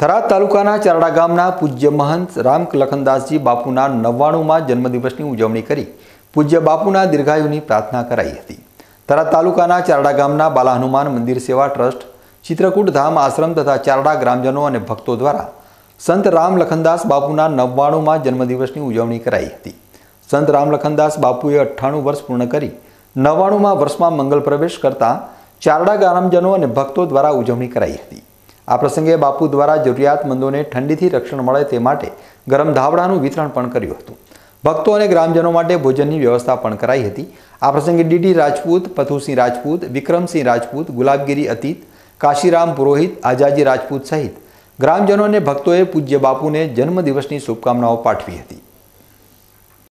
થરાદ તાલુકાના ચરડા ગામના પૂજ્ય મહંત રામ લખનદાસજી બાપુના નવ્વાણુંમાં જન્મદિવસની ઉજવણી કરી પૂજ્ય બાપુના દીર્ઘાયુની પ્રાર્થના કરાઈ હતી થરાદ તાલુકાના ચારડા ગામના બાલા હનુમાન મંદિર સેવા ટ્રસ્ટ ચિત્રકૂટ ધામ આશ્રમ તથા ચારડા ગ્રામજનો અને ભક્તો દ્વારા સંત રામ લખનદાસ બાપુના નવ્વાણુંમાં જન્મદિવસની ઉજવણી કરાઈ હતી સંત રામ લખનદાસ બાપુએ અઠ્ઠાણું વર્ષ પૂર્ણ કરી નવ્વાણુંમાં વર્ષમાં મંગલ પ્રવેશ કરતા ચારડા ગ્રામજનો અને ભક્તો દ્વારા ઉજવણી કરાઈ હતી આ પ્રસંગે બાપુ દ્વારા જરૂરિયાતમંદોને ઠંડીથી રક્ષણ મળે તે માટે ગરમ ધાબળાનું વિતરણ પણ કર્યું હતું ભક્તો અને ગ્રામજનો માટે ભોજનની વ્યવસ્થા પણ કરાઈ હતી આ પ્રસંગે ડીડી રાજપૂત પથુસિંહ રાજપૂત વિક્રમસિંહ રાજપૂત ગુલાબગીરી અતીત કાશીરામ પુરોહિત આઝાજી રાજપૂત સહિત ગ્રામજનો અને ભક્તોએ પૂજ્ય બાપુને જન્મદિવસની શુભકામનાઓ પાઠવી હતી